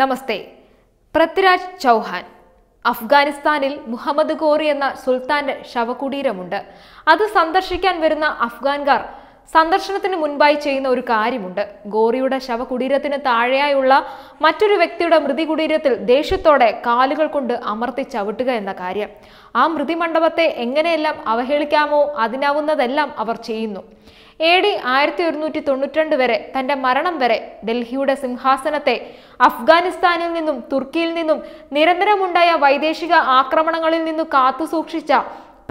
നമസ്തേ പൃഥ്വിരാജ് ചൗഹാൻ അഫ്ഗാനിസ്ഥാനിൽ മുഹമ്മദ് ഗോറി എന്ന സുൽത്താന്റെ ശവകുടീരമുണ്ട് അത് സന്ദർശിക്കാൻ വരുന്ന അഫ്ഗാൻകാർ സന്ദർശനത്തിന് മുൻപായി ചെയ്യുന്ന ഒരു കാര്യമുണ്ട് ഗോറിയുടെ ശവകുടീരത്തിന് താഴെയായുള്ള മറ്റൊരു വ്യക്തിയുടെ മൃതികുടീരത്തിൽ ദേഷ്യത്തോടെ കാലുകൾ കൊണ്ട് അമർത്തി ചവിട്ടുക എന്ന കാര്യം ആ മണ്ഡപത്തെ എങ്ങനെയെല്ലാം അവഹേളിക്കാമോ അതിനാവുന്നതെല്ലാം അവർ ചെയ്യുന്നു എ ഡി ആയിരത്തി ഒരുന്നൂറ്റി തൊണ്ണൂറ്റിരണ്ട് വരെ തന്റെ മരണം വരെ ഡൽഹിയുടെ സിംഹാസനത്തെ അഫ്ഗാനിസ്ഥാനിൽ നിന്നും തുർക്കിയിൽ നിന്നും നിരന്തരമുണ്ടായ വൈദേശിക ആക്രമണങ്ങളിൽ നിന്നും കാത്തുസൂക്ഷിച്ച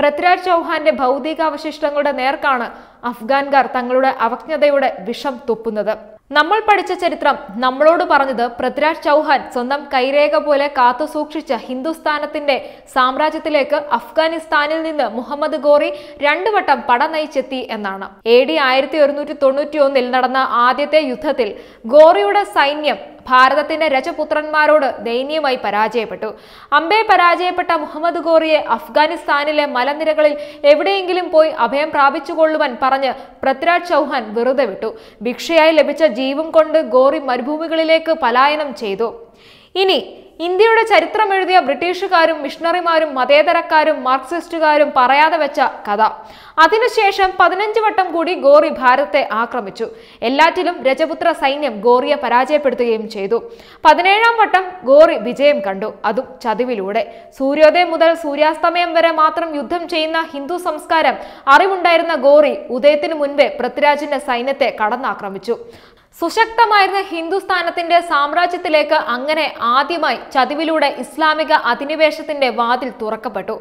പൃഥ്വിരാജ് ചൗഹാന്റെ ഭൗതികാവശിഷ്ടങ്ങളുടെ നേർക്കാണ് അഫ്ഗാൻകാർ തങ്ങളുടെ അവജ്ഞതയുടെ വിഷം തുപ്പുന്നത് നമ്മൾ പഠിച്ച ചരിത്രം നമ്മളോട് പറഞ്ഞത് പൃഥ്വിരാജ് ചൗഹാൻ സ്വന്തം കൈരേഖ പോലെ കാത്തുസൂക്ഷിച്ച ഹിന്ദുസ്ഥാനത്തിന്റെ സാമ്രാജ്യത്തിലേക്ക് അഫ്ഗാനിസ്ഥാനിൽ നിന്ന് മുഹമ്മദ് ഗോറി വട്ടം പട നയിച്ചെത്തി എന്നാണ് എ ഡി ആയിരത്തി ഒരുന്നൂറ്റി തൊണ്ണൂറ്റി ഒന്നിൽ നടന്ന ആദ്യത്തെ യുദ്ധത്തിൽ ഗോറിയുടെ സൈന്യം ഭാരതത്തിന്റെ രജപുത്രന്മാരോട് ദയനീയമായി പരാജയപ്പെട്ടു അംബേ പരാജയപ്പെട്ട മുഹമ്മദ് ഗോറിയെ അഫ്ഗാനിസ്ഥാനിലെ മലനിരകളിൽ എവിടെയെങ്കിലും പോയി അഭയം പ്രാപിച്ചുകൊള്ളുവാൻ പറഞ്ഞ് പൃഥ്വിരാജ് ചൗഹാൻ വെറുതെ വിട്ടു ഭിക്ഷയായി ലഭിച്ച ജീവം കൊണ്ട് ഗോറി മരുഭൂമികളിലേക്ക് പലായനം ചെയ്തു ഇനി ഇന്ത്യയുടെ ചരിത്രം എഴുതിയ ബ്രിട്ടീഷുകാരും മിഷണറിമാരും മതേതരക്കാരും മാർക്സിസ്റ്റുകാരും പറയാതെ വെച്ച കഥ അതിനുശേഷം പതിനഞ്ച് വട്ടം കൂടി ഗോറി ഭാരത്തെ ആക്രമിച്ചു എല്ലാറ്റിലും രജപുത്ര സൈന്യം ഗോറിയെ പരാജയപ്പെടുത്തുകയും ചെയ്തു പതിനേഴാം വട്ടം ഗോറി വിജയം കണ്ടു അതും ചതിവിലൂടെ സൂര്യോദയം മുതൽ സൂര്യാസ്തമയം വരെ മാത്രം യുദ്ധം ചെയ്യുന്ന ഹിന്ദു സംസ്കാരം അറിവുണ്ടായിരുന്ന ഗോറി ഉദയത്തിനു മുൻപേ പൃഥ്വിരാജിന്റെ സൈന്യത്തെ കടന്നാക്രമിച്ചു സുശക്തമായിരുന്ന ഹിന്ദുസ്ഥാനത്തിന്റെ സാമ്രാജ്യത്തിലേക്ക് അങ്ങനെ ആദ്യമായി ചതിവിലൂടെ ഇസ്ലാമിക അധിനിവേശത്തിന്റെ വാതിൽ തുറക്കപ്പെട്ടു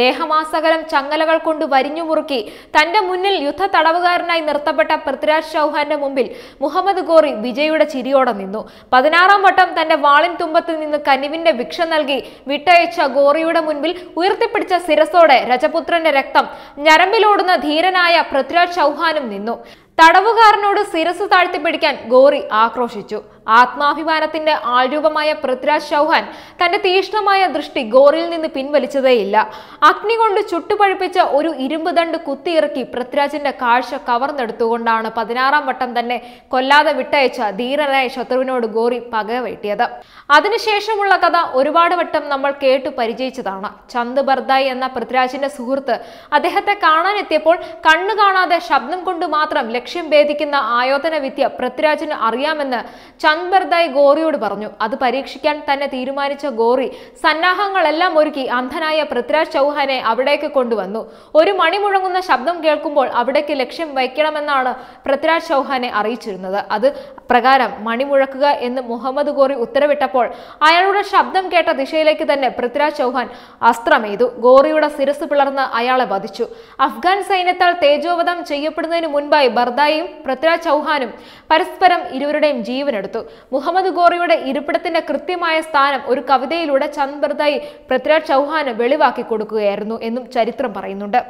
ദേഹമാസകലം ചങ്ങലകൾ കൊണ്ട് വരിഞ്ഞു മുറുക്കി തന്റെ മുന്നിൽ യുദ്ധ തടവുകാരനായി നിർത്തപ്പെട്ട പൃഥ്വിരാജ് ചൗഹാന്റെ മുമ്പിൽ മുഹമ്മദ് ഗോറി വിജയുടെ ചിരിയോടെ നിന്നു പതിനാറാം വട്ടം തന്റെ വാളിൻ തുമ്പത്തിൽ നിന്ന് കനിവിന്റെ ഭിക്ഷ നൽകി വിട്ടയച്ച ഗോറിയുടെ മുൻപിൽ ഉയർത്തിപ്പിടിച്ച സിരസോടെ രജപുത്രന്റെ രക്തം ഞരമ്പിലോടുന്ന ധീരനായ പൃഥ്വിരാജ് ചൗഹാനും നിന്നു തടവുകാരനോട് ശിരസ് താഴ്ത്തിപ്പിടിക്കാൻ ഗോറി ആക്രോശിച്ചു ആത്മാഭിമാനത്തിന്റെ ആൾരൂപമായ പൃഥ്വിരാജ് ചൗഹാൻ തന്റെ തീഷ്ണമായ ദൃഷ്ടി ഗോറിൽ നിന്ന് പിൻവലിച്ചതേയില്ല അഗ്നി കൊണ്ട് ചുട്ടുപഴുപ്പിച്ച ഒരു ഇരുമ്പ് ദണ്ട് കുത്തിയിറക്കി പൃഥ്വിരാജിന്റെ കാഴ്ച കവർന്നെടുത്തുകൊണ്ടാണ് പതിനാറാം വട്ടം തന്നെ കൊല്ലാതെ വിട്ടയച്ച ധീരനായ ശത്രുവിനോട് ഗോറി പക അതിനുശേഷമുള്ള കഥ ഒരുപാട് വട്ടം നമ്മൾ കേട്ടു പരിചയിച്ചതാണ് ചന്ദ് ബർദായി എന്ന പൃഥ്വിരാജിന്റെ സുഹൃത്ത് അദ്ദേഹത്തെ കാണാനെത്തിയപ്പോൾ കണ്ണു കാണാതെ ശബ്ദം കൊണ്ട് മാത്രം ലക്ഷ്യം ഭേദിക്കുന്ന ആയോധന വിദ്യ പൃഥ്വിരാജിന് അറിയാമെന്ന് ചന്ദ് ഗോറിയോട് പറഞ്ഞു അത് പരീക്ഷിക്കാൻ തന്നെ തീരുമാനിച്ച ഗോറി സന്നാഹങ്ങളെല്ലാം ഒരുക്കി അന്ധനായ പൃഥ്വിരാജ് ചൗഹാനെ അവിടേക്ക് കൊണ്ടുവന്നു ഒരു മണി മുഴങ്ങുന്ന ശബ്ദം കേൾക്കുമ്പോൾ അവിടേക്ക് ലക്ഷ്യം വയ്ക്കണമെന്നാണ് പൃഥ്വിരാജ് ചൗഹാനെ അറിയിച്ചിരുന്നത് അത് പ്രകാരം മണിമുഴക്കുക എന്ന് മുഹമ്മദ് ഗോറി ഉത്തരവിട്ടപ്പോൾ അയാളുടെ ശബ്ദം കേട്ട ദിശയിലേക്ക് തന്നെ പൃഥ്വിരാജ് ചൌഹാൻ അസ്ത്രമെയ്തു ഗോറിയുടെ ശിരസ് പിളർന്ന് അയാളെ വധിച്ചു അഫ്ഗാൻ സൈന്യത്താൽ തേജോവധം ചെയ്യപ്പെടുന്നതിന് മുൻപായി ബർദായും പൃഥ്വിരാജ് ചൌഹാനും പരസ്പരം ഇരുവരുടെയും ജീവനെടുത്തു മുഹമ്മദ് ഗോറിയുടെ ഇരിപ്പിടത്തിന്റെ കൃത്യമായ സ്ഥാനം ഒരു കവിതയിലൂടെ ചന്ദ് ബർദായി പൃഥ്വിരാജ് ചൌഹാന് വെളിവാക്കി കൊടുക്കുകയായിരുന്നു എന്നും ചരിത്രം പറയുന്നുണ്ട്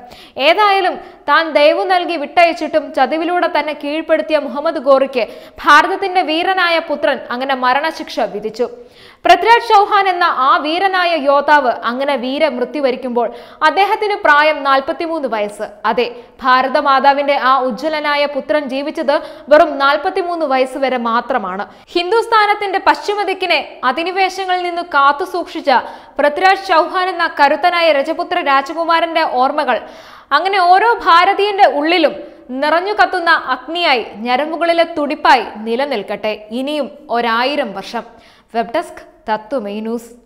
ഏതായാലും താൻ ദയവ് നൽകി വിട്ടയച്ചിട്ടും ചതിവിലൂടെ തന്നെ കീഴ്പ്പെടുത്തിയ മുഹമ്മദ് ഗോറിക്ക് ഭാരത ഭാരതത്തിന്റെ വീരനായ പുത്രൻ അങ്ങനെ മരണശിക്ഷ വിധിച്ചു പൃഥ്വിരാജ് ചൗഹാൻ എന്ന ആ വീരനായ യോദ്ധാവ് അങ്ങനെ മൃത്യു വരിക്കുമ്പോൾ അദ്ദേഹത്തിന് പ്രായം നാൽപ്പത്തിമൂന്ന് വയസ്സ് അതെ ഭാരതമാതാവിന്റെ ആ ഉജ്ജ്വലനായ പുത്രൻ ജീവിച്ചത് വെറും നാൽപ്പത്തിമൂന്ന് വയസ്സ് വരെ മാത്രമാണ് ഹിന്ദുസ്ഥാനത്തിന്റെ പശ്ചിമദിക്കിനെ അധിനിവേശങ്ങളിൽ നിന്ന് കാത്തു സൂക്ഷിച്ച പൃഥ്വിരാജ് ചൗഹാൻ എന്ന കരുത്തനായ രജപുത്ര രാജകുമാരന്റെ ഓർമ്മകൾ അങ്ങനെ ഓരോ ഭാരതീയന്റെ ഉള്ളിലും നിറഞ്ഞു കത്തുന്ന അഗ്നിയായി ഞരമ്പുകളിലെ തുടിപ്പായി നിലനിൽക്കട്ടെ ഇനിയും ഒരായിരം വർഷം വെബ് ഡെസ്ക് തത്വമേ ന്യൂസ്